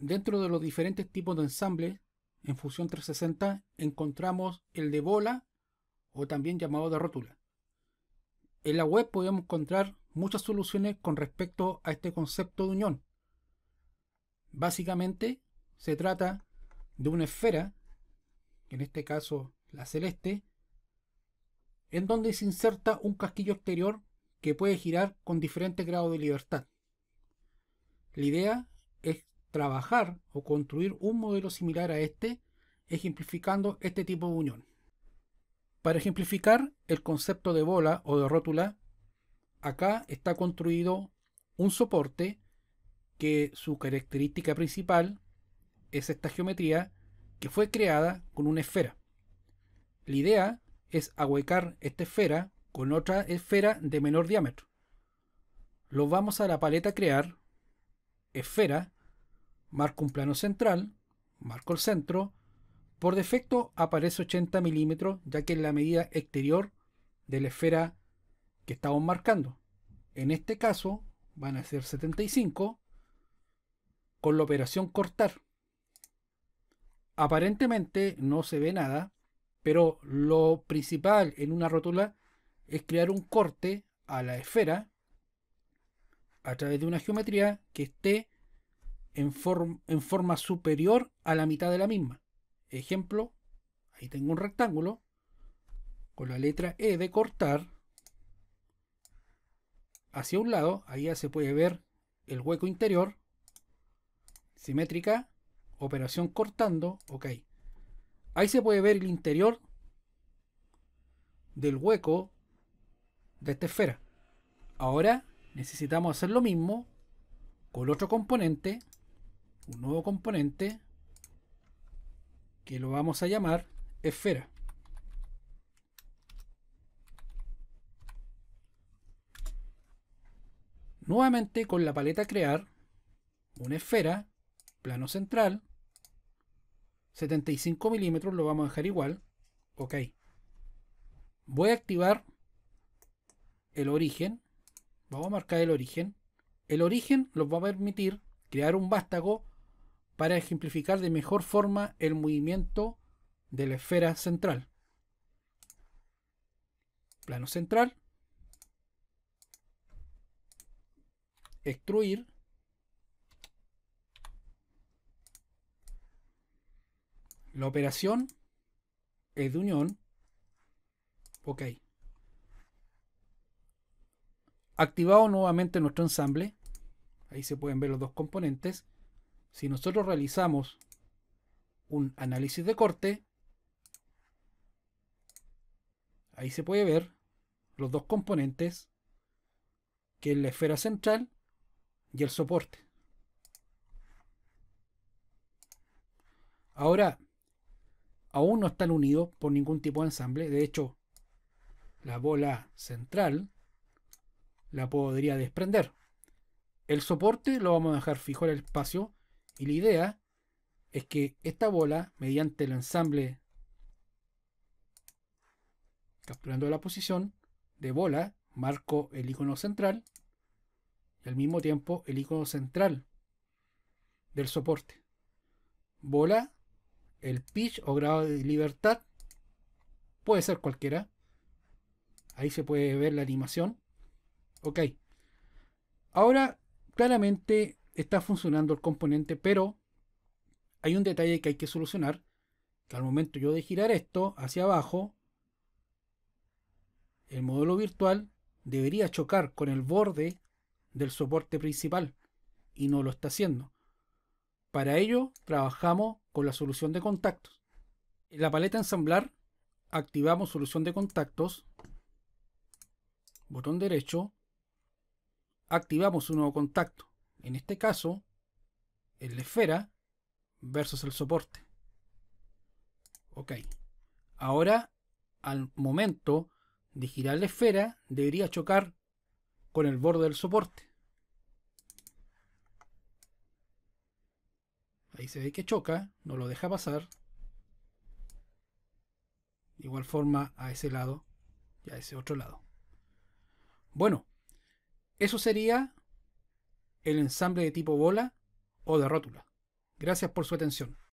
Dentro de los diferentes tipos de ensambles en Fusión 360 encontramos el de bola o también llamado de rótula. En la web podemos encontrar muchas soluciones con respecto a este concepto de unión. Básicamente se trata de una esfera, en este caso la celeste, en donde se inserta un casquillo exterior que puede girar con diferentes grados de libertad. La idea es trabajar o construir un modelo similar a este, ejemplificando este tipo de unión. Para ejemplificar el concepto de bola o de rótula, acá está construido un soporte que su característica principal es esta geometría que fue creada con una esfera. La idea es ahuecar esta esfera con otra esfera de menor diámetro. Lo vamos a la paleta crear, esfera, Marco un plano central, marco el centro. Por defecto aparece 80 milímetros, ya que es la medida exterior de la esfera que estamos marcando. En este caso van a ser 75 con la operación cortar. Aparentemente no se ve nada, pero lo principal en una rótula es crear un corte a la esfera a través de una geometría que esté en, forma superior a la mitad de la misma. Ejemplo, ahí tengo un rectángulo con la letra E de cortar hacia un lado, ahí ya se puede ver el hueco interior, simétrica, operación cortando, ok. Ahí se puede ver el interior del hueco de esta esfera. Ahora necesitamos hacer lo mismo con otro componente un nuevo componente que lo vamos a llamar esfera. Nuevamente con la paleta crear una esfera, plano central, 75 milímetros, lo vamos a dejar igual, ok. Voy a activar el origen, vamos a marcar el origen. El origen nos va a permitir crear un vástago para ejemplificar de mejor forma el movimiento de la esfera central. Plano central. Extruir. La operación es de unión. Ok. Activado nuevamente nuestro ensamble. Ahí se pueden ver los dos componentes si nosotros realizamos un análisis de corte, ahí se puede ver los dos componentes, que es la esfera central y el soporte. Ahora, aún no están unidos por ningún tipo de ensamble. De hecho, la bola central la podría desprender. El soporte lo vamos a dejar fijo en el espacio y la idea es que esta bola, mediante el ensamble capturando la posición de bola, marco el icono central y al mismo tiempo el icono central del soporte. Bola, el pitch o grado de libertad, puede ser cualquiera. Ahí se puede ver la animación. Ok. Ahora, claramente está funcionando el componente, pero hay un detalle que hay que solucionar, que al momento yo de girar esto hacia abajo, el modelo virtual debería chocar con el borde del soporte principal y no lo está haciendo. Para ello trabajamos con la solución de contactos. En la paleta ensamblar activamos solución de contactos, botón derecho, activamos un nuevo contacto. En este caso, en la esfera versus el soporte. Ok. Ahora, al momento de girar la esfera, debería chocar con el borde del soporte. Ahí se ve que choca, no lo deja pasar. De igual forma a ese lado y a ese otro lado. Bueno, eso sería el ensamble de tipo bola o de rótula. Gracias por su atención.